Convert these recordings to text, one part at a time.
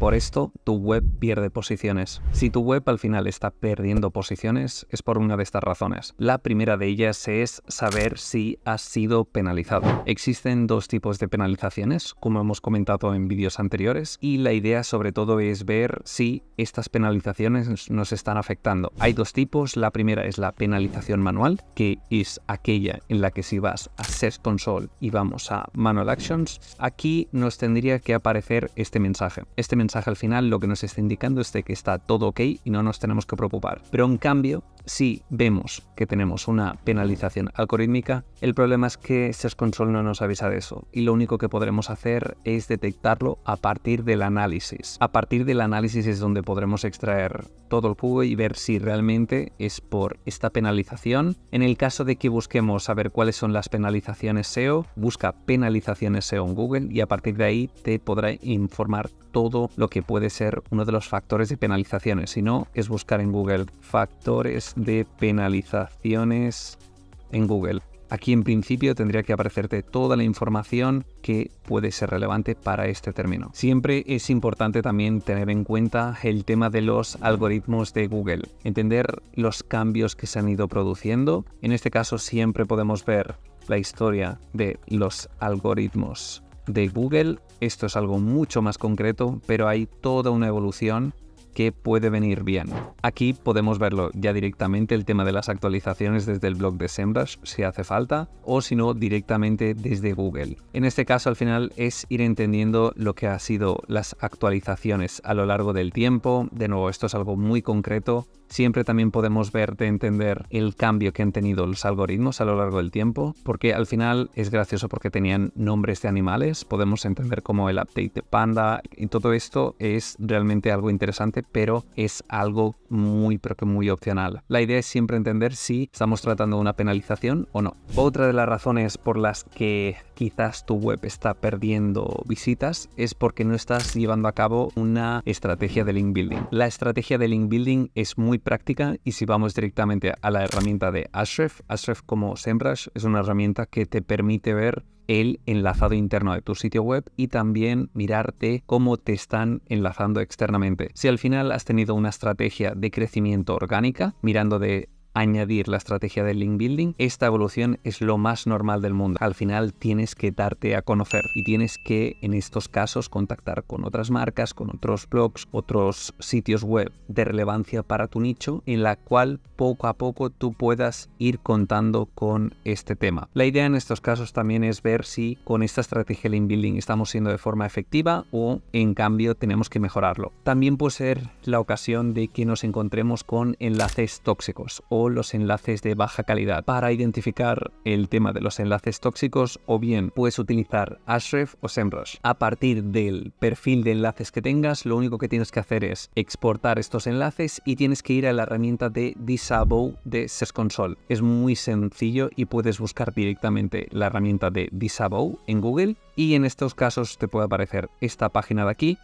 Por esto, tu web pierde posiciones. Si tu web al final está perdiendo posiciones, es por una de estas razones. La primera de ellas es saber si has sido penalizado. Existen dos tipos de penalizaciones, como hemos comentado en vídeos anteriores, y la idea sobre todo es ver si estas penalizaciones nos están afectando. Hay dos tipos, la primera es la penalización manual, que es aquella en la que si vas a Search Console y vamos a Manual Actions, aquí nos tendría que aparecer este mensaje. Este mensaje al final lo que nos está indicando es de que está todo ok y no nos tenemos que preocupar. Pero en cambio, si vemos que tenemos una penalización algorítmica, el problema es que Search Console no nos avisa de eso y lo único que podremos hacer es detectarlo a partir del análisis. A partir del análisis es donde podremos extraer todo el jugo y ver si realmente es por esta penalización. En el caso de que busquemos saber cuáles son las penalizaciones SEO, busca penalizaciones SEO en Google y a partir de ahí te podrá informar todo lo que puede ser uno de los factores de penalizaciones, si no es buscar en Google factores de penalizaciones en Google. Aquí en principio tendría que aparecerte toda la información que puede ser relevante para este término. Siempre es importante también tener en cuenta el tema de los algoritmos de Google, entender los cambios que se han ido produciendo. En este caso siempre podemos ver la historia de los algoritmos de Google. Esto es algo mucho más concreto, pero hay toda una evolución que puede venir bien. Aquí podemos verlo ya directamente el tema de las actualizaciones desde el blog de sembras, si hace falta o si no directamente desde Google. En este caso al final es ir entendiendo lo que ha sido las actualizaciones a lo largo del tiempo. De nuevo, esto es algo muy concreto. Siempre también podemos ver de entender el cambio que han tenido los algoritmos a lo largo del tiempo, porque al final es gracioso porque tenían nombres de animales, podemos entender como el update de panda y todo esto es realmente algo interesante pero es algo muy, pero que muy opcional. La idea es siempre entender si estamos tratando de una penalización o no. Otra de las razones por las que quizás tu web está perdiendo visitas es porque no estás llevando a cabo una estrategia de link building. La estrategia de link building es muy práctica y si vamos directamente a la herramienta de Ashref, Ashref como SEMrush es una herramienta que te permite ver el enlazado interno de tu sitio web y también mirarte cómo te están enlazando externamente. Si al final has tenido una estrategia de crecimiento orgánica, mirando de añadir la estrategia del link building, esta evolución es lo más normal del mundo. Al final tienes que darte a conocer y tienes que en estos casos contactar con otras marcas, con otros blogs, otros sitios web de relevancia para tu nicho en la cual poco a poco tú puedas ir contando con este tema. La idea en estos casos también es ver si con esta estrategia de link building estamos siendo de forma efectiva o en cambio tenemos que mejorarlo. También puede ser la ocasión de que nos encontremos con enlaces tóxicos o los enlaces de baja calidad. Para identificar el tema de los enlaces tóxicos o bien puedes utilizar Ashref o SEMrush. A partir del perfil de enlaces que tengas, lo único que tienes que hacer es exportar estos enlaces y tienes que ir a la herramienta de Disable de Search Console. Es muy sencillo y puedes buscar directamente la herramienta de Disavow en Google y en estos casos te puede aparecer esta página de aquí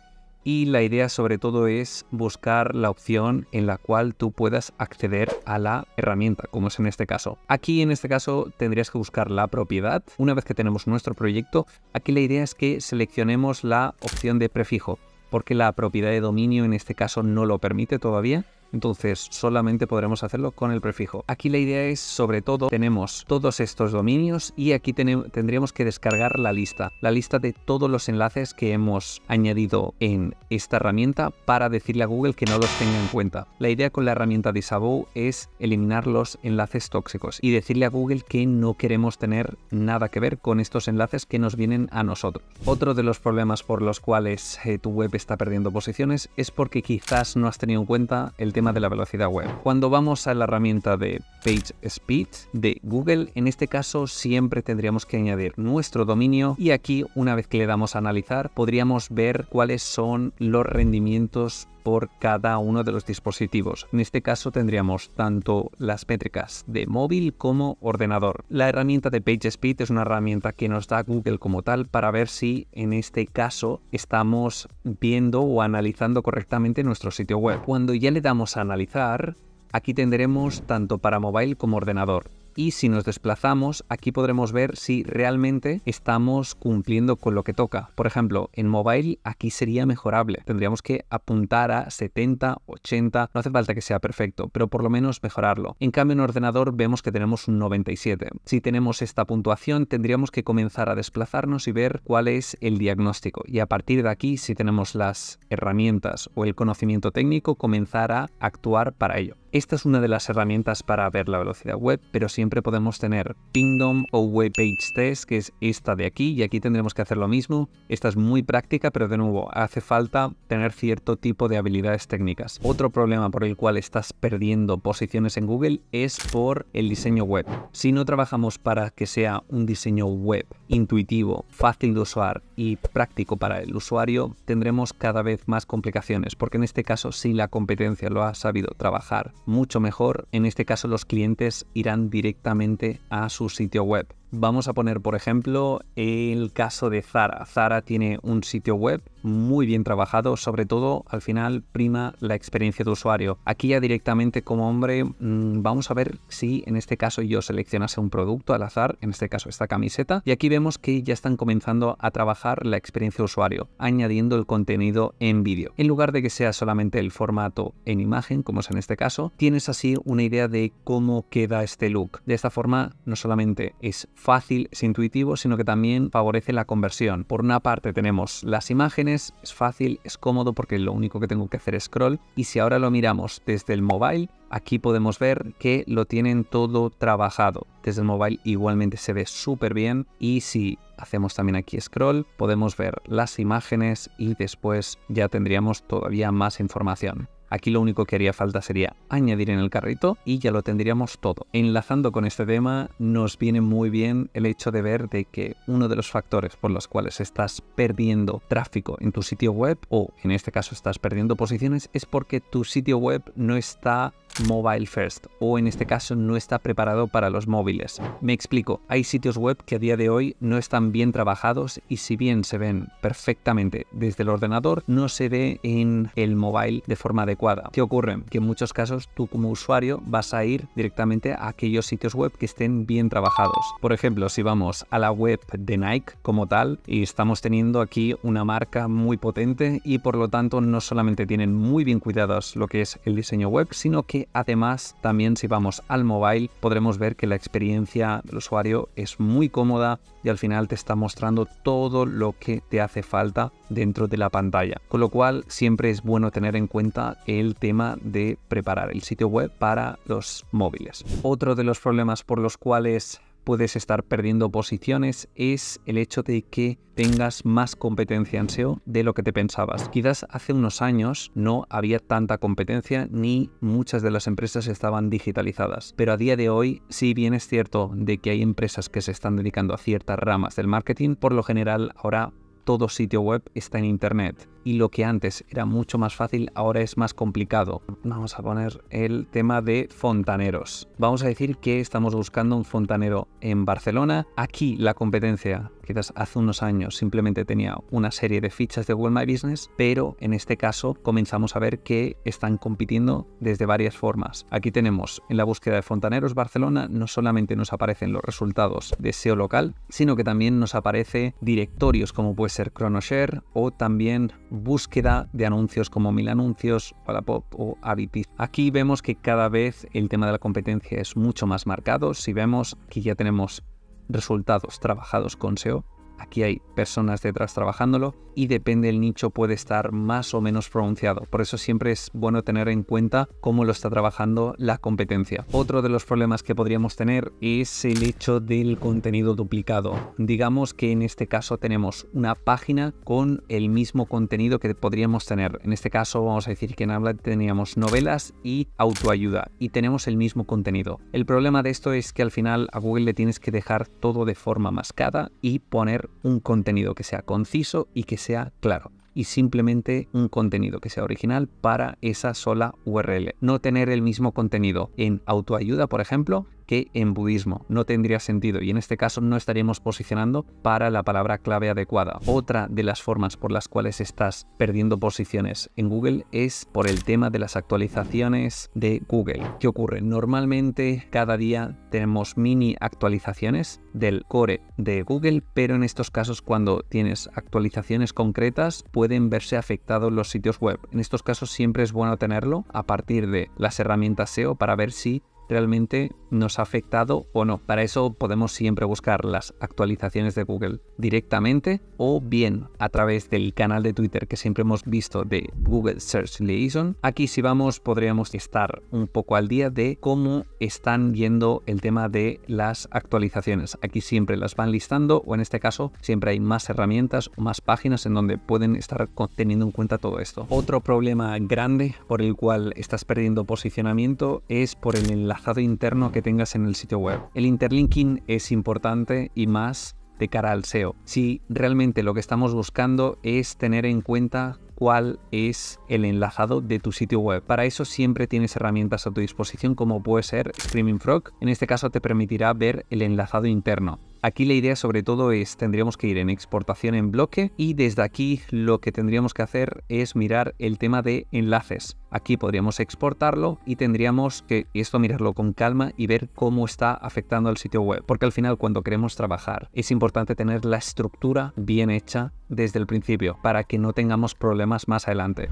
y la idea sobre todo es buscar la opción en la cual tú puedas acceder a la herramienta, como es en este caso. Aquí en este caso tendrías que buscar la propiedad. Una vez que tenemos nuestro proyecto, aquí la idea es que seleccionemos la opción de prefijo porque la propiedad de dominio en este caso no lo permite todavía entonces solamente podremos hacerlo con el prefijo. Aquí la idea es, sobre todo, tenemos todos estos dominios y aquí tendríamos que descargar la lista. La lista de todos los enlaces que hemos añadido en esta herramienta para decirle a Google que no los tenga en cuenta. La idea con la herramienta Sabu es eliminar los enlaces tóxicos y decirle a Google que no queremos tener nada que ver con estos enlaces que nos vienen a nosotros. Otro de los problemas por los cuales eh, tu web está perdiendo posiciones es porque quizás no has tenido en cuenta el tema de la velocidad web. Cuando vamos a la herramienta de Page Speed de Google, en este caso siempre tendríamos que añadir nuestro dominio y aquí una vez que le damos a analizar podríamos ver cuáles son los rendimientos por cada uno de los dispositivos. En este caso tendríamos tanto las métricas de móvil como ordenador. La herramienta de PageSpeed es una herramienta que nos da Google como tal para ver si en este caso estamos viendo o analizando correctamente nuestro sitio web. Cuando ya le damos a analizar, aquí tendremos tanto para móvil como ordenador y si nos desplazamos aquí podremos ver si realmente estamos cumpliendo con lo que toca. Por ejemplo, en mobile aquí sería mejorable. Tendríamos que apuntar a 70, 80, no hace falta que sea perfecto, pero por lo menos mejorarlo. En cambio en ordenador vemos que tenemos un 97. Si tenemos esta puntuación tendríamos que comenzar a desplazarnos y ver cuál es el diagnóstico y a partir de aquí si tenemos las herramientas o el conocimiento técnico comenzar a actuar para ello. Esta es una de las herramientas para ver la velocidad web, pero siempre podemos tener Pingdom o Web Test, que es esta de aquí, y aquí tendremos que hacer lo mismo. Esta es muy práctica, pero de nuevo, hace falta tener cierto tipo de habilidades técnicas. Otro problema por el cual estás perdiendo posiciones en Google es por el diseño web. Si no trabajamos para que sea un diseño web intuitivo, fácil de usar y práctico para el usuario, tendremos cada vez más complicaciones, porque en este caso si la competencia lo ha sabido trabajar mucho mejor. En este caso los clientes irán directamente a su sitio web. Vamos a poner, por ejemplo, el caso de Zara. Zara tiene un sitio web muy bien trabajado, sobre todo al final prima la experiencia de usuario. Aquí ya directamente como hombre mm, vamos a ver si en este caso yo seleccionase un producto al azar, en este caso esta camiseta, y aquí vemos que ya están comenzando a trabajar la experiencia de usuario, añadiendo el contenido en vídeo. En lugar de que sea solamente el formato en imagen, como es en este caso, tienes así una idea de cómo queda este look. De esta forma no solamente es fácil, es intuitivo, sino que también favorece la conversión. Por una parte tenemos las imágenes, es fácil, es cómodo porque lo único que tengo que hacer es scroll. Y si ahora lo miramos desde el mobile, aquí podemos ver que lo tienen todo trabajado. Desde el mobile igualmente se ve súper bien y si hacemos también aquí scroll podemos ver las imágenes y después ya tendríamos todavía más información. Aquí lo único que haría falta sería añadir en el carrito y ya lo tendríamos todo. Enlazando con este tema, nos viene muy bien el hecho de ver de que uno de los factores por los cuales estás perdiendo tráfico en tu sitio web o en este caso estás perdiendo posiciones es porque tu sitio web no está mobile first o en este caso no está preparado para los móviles. Me explico, hay sitios web que a día de hoy no están bien trabajados y si bien se ven perfectamente desde el ordenador, no se ve en el mobile de forma adecuada. ¿Qué ocurre? Que en muchos casos tú como usuario vas a ir directamente a aquellos sitios web que estén bien trabajados. Por ejemplo, si vamos a la web de Nike como tal y estamos teniendo aquí una marca muy potente y por lo tanto no solamente tienen muy bien cuidados lo que es el diseño web, sino que además también si vamos al mobile podremos ver que la experiencia del usuario es muy cómoda y al final te está mostrando todo lo que te hace falta dentro de la pantalla. Con lo cual siempre es bueno tener en cuenta el tema de preparar el sitio web para los móviles. Otro de los problemas por los cuales puedes estar perdiendo posiciones es el hecho de que tengas más competencia en SEO de lo que te pensabas. Quizás hace unos años no había tanta competencia ni muchas de las empresas estaban digitalizadas, pero a día de hoy, si bien es cierto de que hay empresas que se están dedicando a ciertas ramas del marketing, por lo general ahora todo sitio web está en Internet y lo que antes era mucho más fácil ahora es más complicado. Vamos a poner el tema de fontaneros. Vamos a decir que estamos buscando un fontanero en Barcelona. Aquí la competencia quizás hace unos años simplemente tenía una serie de fichas de Google My Business, pero en este caso comenzamos a ver que están compitiendo desde varias formas. Aquí tenemos en la búsqueda de fontaneros Barcelona no solamente nos aparecen los resultados de SEO local, sino que también nos aparece directorios como puede ser ChronoShare o también búsqueda de anuncios como Mil Anuncios, pop o habitis Aquí vemos que cada vez el tema de la competencia es mucho más marcado. Si vemos, que ya tenemos resultados trabajados con SEO Aquí hay personas detrás trabajándolo y depende del nicho puede estar más o menos pronunciado. Por eso siempre es bueno tener en cuenta cómo lo está trabajando la competencia. Otro de los problemas que podríamos tener es el hecho del contenido duplicado. Digamos que en este caso tenemos una página con el mismo contenido que podríamos tener. En este caso vamos a decir que en habla teníamos novelas y autoayuda y tenemos el mismo contenido. El problema de esto es que al final a Google le tienes que dejar todo de forma mascada y poner un contenido que sea conciso y que sea claro. Y simplemente un contenido que sea original para esa sola URL. No tener el mismo contenido en autoayuda, por ejemplo, que en budismo. No tendría sentido y en este caso no estaríamos posicionando para la palabra clave adecuada. Otra de las formas por las cuales estás perdiendo posiciones en Google es por el tema de las actualizaciones de Google. ¿Qué ocurre? Normalmente cada día tenemos mini actualizaciones del core de Google, pero en estos casos cuando tienes actualizaciones concretas pueden verse afectados los sitios web. En estos casos siempre es bueno tenerlo a partir de las herramientas SEO para ver si realmente nos ha afectado o no. Para eso podemos siempre buscar las actualizaciones de Google directamente o bien a través del canal de Twitter que siempre hemos visto de Google Search Liaison. Aquí si vamos podríamos estar un poco al día de cómo están yendo el tema de las actualizaciones. Aquí siempre las van listando o en este caso siempre hay más herramientas o más páginas en donde pueden estar teniendo en cuenta todo esto. Otro problema grande por el cual estás perdiendo posicionamiento es por el enlace interno que tengas en el sitio web. El interlinking es importante y más de cara al SEO. Si realmente lo que estamos buscando es tener en cuenta cuál es el enlazado de tu sitio web. Para eso siempre tienes herramientas a tu disposición como puede ser Screaming Frog. En este caso te permitirá ver el enlazado interno. Aquí la idea sobre todo es tendríamos que ir en exportación en bloque y desde aquí lo que tendríamos que hacer es mirar el tema de enlaces. Aquí podríamos exportarlo y tendríamos que esto mirarlo con calma y ver cómo está afectando al sitio web. Porque al final cuando queremos trabajar es importante tener la estructura bien hecha desde el principio para que no tengamos problemas más adelante.